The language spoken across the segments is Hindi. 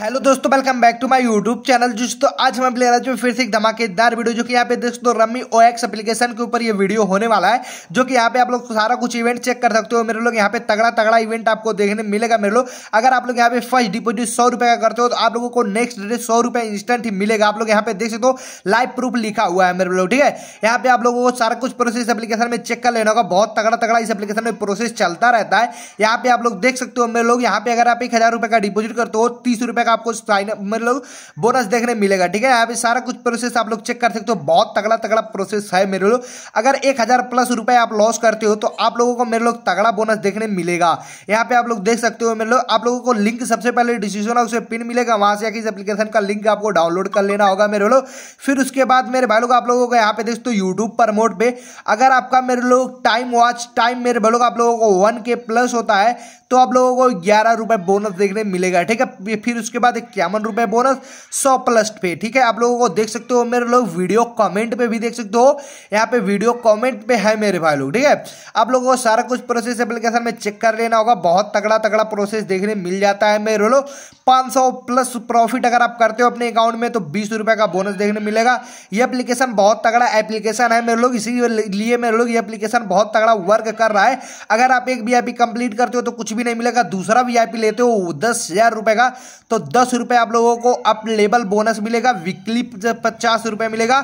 हेलो दोस्तों welcome back to my YouTube channel दोस्तों आज हम ले में फिर से एक धमाकेदार वीडियो जो कि यहाँ पे दोस्तों रमी ओ एक्स एप्लीकेशन के ऊपर ये वीडियो होने वाला है जो कि यहाँ पे आप लोग सारा कुछ इवेंट चेक कर सकते हो मेरे लोग यहाँ पे तगड़ा तगड़ा इवेंट आपको देखने मिलेगा मेरे लोग अगर आप लोग यहाँ पे फर्स्ट डिपोजिट सौ का करते हो तो आप लोगों को नेक्स्ट डे सौ इंस्टेंट ही मिलेगा आप लोग यहाँ पे देख सकते हो लाइव प्रूफ लिखा हुआ है मेरे लोग ठीक है यहाँ पे आप लोगों को सारा कुछ प्रोसेस एप्लीकेशन में चेक कर लेना होगा बहुत तगड़ा तगड़ा इस एप्लीकेशन में प्रोसेस चलता रहता है यहाँ पे आप लोग देख सकते हो मेरे लोग यहाँ पे अगर आप एक का डिपोजिट करते हो तीस का तक आपको मतलब बोनस देखने मिलेगा ठीक है यहाँ पे सारा कुछ प्रोसेस आप लोग चेक कर सकते हो बहुत तगड़ा तगड़ा प्रोसेस है मेरे लोग अगर एक हजार प्लस रुपए आप लॉस करते हो तो आप लोगों को मेरे लोग तगड़ा बोनस देखने मिलेगा यहाँ पे आप लोग देख सकते हो मेरे लोग आप लोगों को लिंक सबसे पहले डिसीजन है उसे पिन मिलेगा वहां से इस एप्लीकेशन का लिंक आपको डाउनलोड कर लेना होगा मेरे लोग फिर उसके बाद मेरे भाई लोग आप लोगों को यहाँ पे देखते हो यूट्यूब पर मोड पे अगर आपका मेरे लोग टाइम वॉच टाइम मेरे भाई लोग आप लोगों को वन के प्लस होता है तो आप लोगों को ग्यारह रुपए बोनस देखने मिलेगा ठीक है फिर उसके बाद इक्यावन रुपए बोनस सौ प्लस पे ठीक है आप लोगों को देख सकते हो मेरे लोग वीडियो कमेंट पे भी देख सकते हो यहाँ पे वीडियो कमेंट पे है मेरे भाई लोग ठीक है आप लोगों को सारा कुछ प्रोसेस एप्लीकेशन में चेक कर लेना होगा बहुत तगड़ा तगड़ा प्रोसेस देखने मिल जाता है मेरे लोग पाँच प्लस प्रॉफिट अगर आप करते हो अपने अकाउंट में तो बीस का बोनस देखने मिलेगा ये अप्लीकेशन बहुत तगड़ा एप्लीकेशन है मेरे लोग इसीलिए मेरे लोग ये अप्लीकेशन बहुत तगड़ा वर्क कर रहा है अगर आप एक बी कंप्लीट करते हो तो कुछ भी नहीं मिलेगा दूसरा वीआईपी लेते हो दस हज़ार रुपये का तो दस रुपये आप लोगों को अप लेवल बोनस मिलेगा वीकली पचास रुपये मिलेगा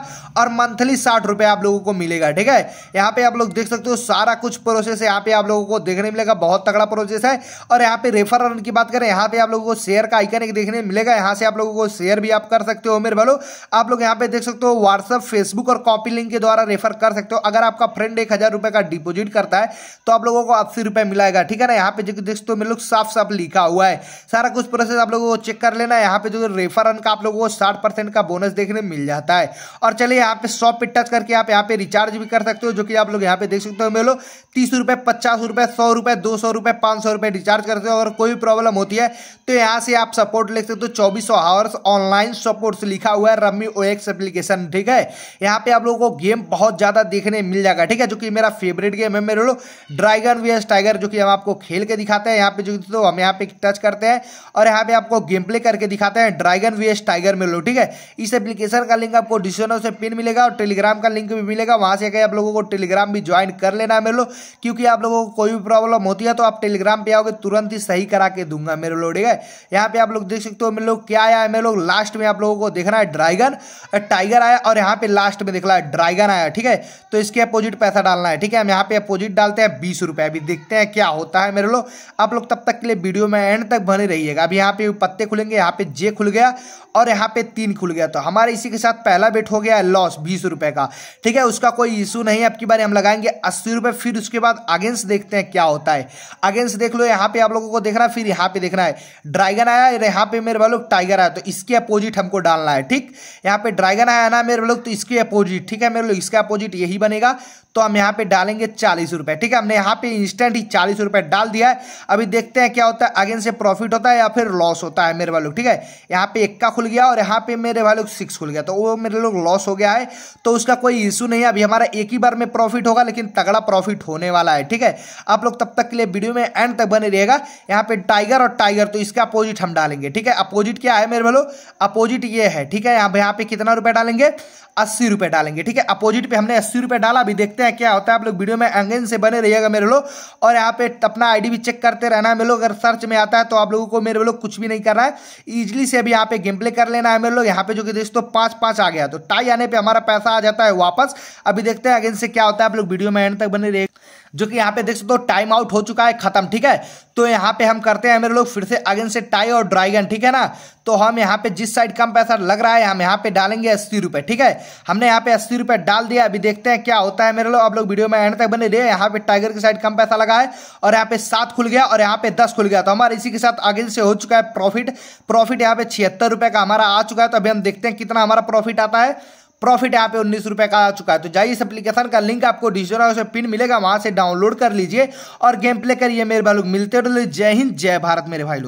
और मंथली साठ रुपये आप लोगों को मिलेगा ठीक है यहाँ पे आप लोग देख सकते हो सारा कुछ प्रोसेस यहाँ पे आप लोगों को देखने मिलेगा बहुत तगड़ा प्रोसेस है और यहाँ पे रेफर अर्न की बात करें यहाँ पे आप लोगों को शेयर का आइकन एक देखने मिलेगा यहाँ से आप लोगों को शेयर भी आप कर सकते हो मेरे भलो आप लोग यहाँ पे देख सकते हो व्हाट्सअप फेसबुक और कॉपी लिंक के द्वारा रेफर कर सकते हो अगर आपका फ्रेंड एक हज़ार रुपए का डिपोजिट करता है तो आप लोगों को अस्सी रुपए मिलाएगा ठीक है ना यहाँ पे देख सकते हो मेरे लोग साफ साफ लिखा हुआ है सारा कुछ प्रोसेस आप लोगों को चेक कर लेना यहाँ पे जो रेफरन का आप लोगों को साठ परसेंट का बोनस देखने मिल जाता है और चलिए यहाँ पे शॉप पे टच करके आप यहाँ पे रिचार्ज भी कर सकते हो जो कि आप लोग यहाँ पे देख सकते हो मेरे लोग तीस रुपये पचास रुपये सौ रुपये दो सौ रुपये पाँच सौ रुपये रिचार्ज करते हो अगर कोई भी प्रॉब्लम होती है तो यहाँ से आप सपोर्ट ले सकते हो चौबीस सौ आवर्स ऑनलाइन सपोर्ट लिखा हुआ है रमी ओ एप्लीकेशन ठीक है यहाँ पे आप लोगों को गेम बहुत ज़्यादा देखने मिल जाएगा ठीक है जो कि मेरा फेवरेट गेम है मेरे लोग ड्राइगन वी टाइगर जो कि हम आपको खेल के दिखा दिखाते हैं यहाँ पे जो तो हम यहाँ पे टच करते हैं और यहाँ पे आपको गेम प्ले करके दिखाते हैं ड्रैगन वी टाइगर मिलो ठीक है इस एप्लीकेशन का लिंक आपको डिस्क्रिप्शन से पिन मिलेगा और टेलीग्राम का लिंक भी मिलेगा वहाँ से आप लोगों को टेलीग्राम भी ज्वाइन कर लेना है मेरे क्योंकि आप लोगों को कोई भी प्रॉब्लम होती है तो आप टेलीग्राम पर आओगे तुरंत ही सही करा के दूंगा मेरे लोग ठीक है यहाँ पे आप लोग देख सकते हो मेरे लोग क्या आया है मेरे लोग लास्ट में आप लोगों को देखना है ड्रैगन टाइगर आया और यहाँ पे लास्ट में देख है ड्रैगन आया ठीक है तो इसके अपोजिट पैसा डालना है ठीक है हम यहाँ पे अपोजिट डालते हैं बीस रुपए अभी देखते हैं क्या होता है मेरे लोग आप लोग तब तक के लिए वीडियो में एंड तक बने रहिएगा अब यहाँ पे पत्ते खुलेंगे यहाँ पे जे खुल गया और यहाँ पे तीन खुल गया तो हमारे इसी के साथ पहला बेट हो गया लॉस बीस रुपए का ठीक है उसका कोई इशू नहीं है आपकी बारे हम लगाएंगे अस्सी रुपए फिर उसके बाद अगेंस्ट देखते हैं क्या होता है अगेंस्ट देख लो यहाँ पे आप लोगों को देखना है फिर यहाँ पे देखना है ड्रैगन आया यहाँ पे मेरे बालू टाइगर आया तो इसके अपोजिट हमको डालना है ठीक यहाँ पे ड्रैगन आया ना मेरे बालू तो इसके अपोजिट ठीक है मेरे लोग इसका अपोजिट यही बनेगा तो हम यहाँ पे डालेंगे चालीस रुपये ठीक है हमने यहाँ पे इंस्टेंट ही चालीस रुपये डाल दिया है अभी देखते हैं क्या होता है अगेन से प्रॉफिट होता है या फिर लॉस होता है मेरे वालों ठीक है यहाँ पे का खुल गया और यहाँ पे मेरे वालों सिक्स खुल गया तो वो मेरे लोग लॉस हो गया है तो उसका कोई इशू नहीं है अभी हमारा एक ही बार में प्रॉफिट होगा लेकिन तगड़ा प्रॉफिट होने वाला है ठीक है आप लोग तब तक के लिए वीडियो में एंड तक बने रहेगा यहाँ पे टाइगर और टाइगर तो इसका अपोजिट हम डालेंगे ठीक है अपोजिट क्या है मेरे वालों अपोजिट ये है ठीक है यहाँ यहाँ पे कितना रुपया डालेंगे अस्सी रुपये डालेंगे ठीक है अपोजिट पे हमने अस्सी रुपये डाला अभी देखते हैं क्या होता है आप लोग वीडियो में एंगेन से बने रहिएगा मेरे लोग और यहाँ पे अपना आईडी भी चेक करते रहना है मेरे लोग अगर सर्च में आता है तो आप लोगों को मेरे लोग कुछ भी नहीं कर रहा है इजिली से अभी यहाँ पे गेम प्ले कर लेना है मेरे लोग यहाँ पे जो कि दोस्तों पाँच पाँच आ गया तो टाई आने पर हमारा पैसा आ जाता है वापस अभी देखते हैं अगेन से क्या होता है आप लोग वीडियो में एंड तक बने रहे जो कि यहाँ पे देख सकते हो टाइम आउट हो चुका है खत्म ठीक है तो यहाँ पे हम करते हैं मेरे लोग फिर से अगेन से टाई और ड्राइगन ठीक है ना तो हम यहाँ पे जिस साइड कम पैसा लग रहा है हम यहाँ पे डालेंगे अस्सी रुपये ठीक है हमने यहाँ पे अस्सी रुपये डाल दिया अभी देखते हैं क्या होता है मेरे लोग आप लोग वीडियो में एंड तक बने रहे यहाँ पे टाइगर की साइड कम पैसा लगा है और यहाँ पे सात खुल गया और यहाँ पे दस खुल गया तो हमारे इसी के साथ आगे से हो चुका है प्रॉफिट प्रॉफिट यहाँ पे छिहत्तर रुपये का हमारा आ चुका है तो अभी हम देखते हैं कितना हमारा प्रॉफिट आता है प्रॉफिट यहाँ पे उन्नीस रुपए का आ चुका है तो जाइए इस एप्लीकेशन का लिंक आपको डिजिटल पिन मिलेगा वहां से डाउनलोड कर लीजिए और गेम प्ले करिए मेरे भाई लोग मिलते जय हिंद जय भारत मेरे भाई लोग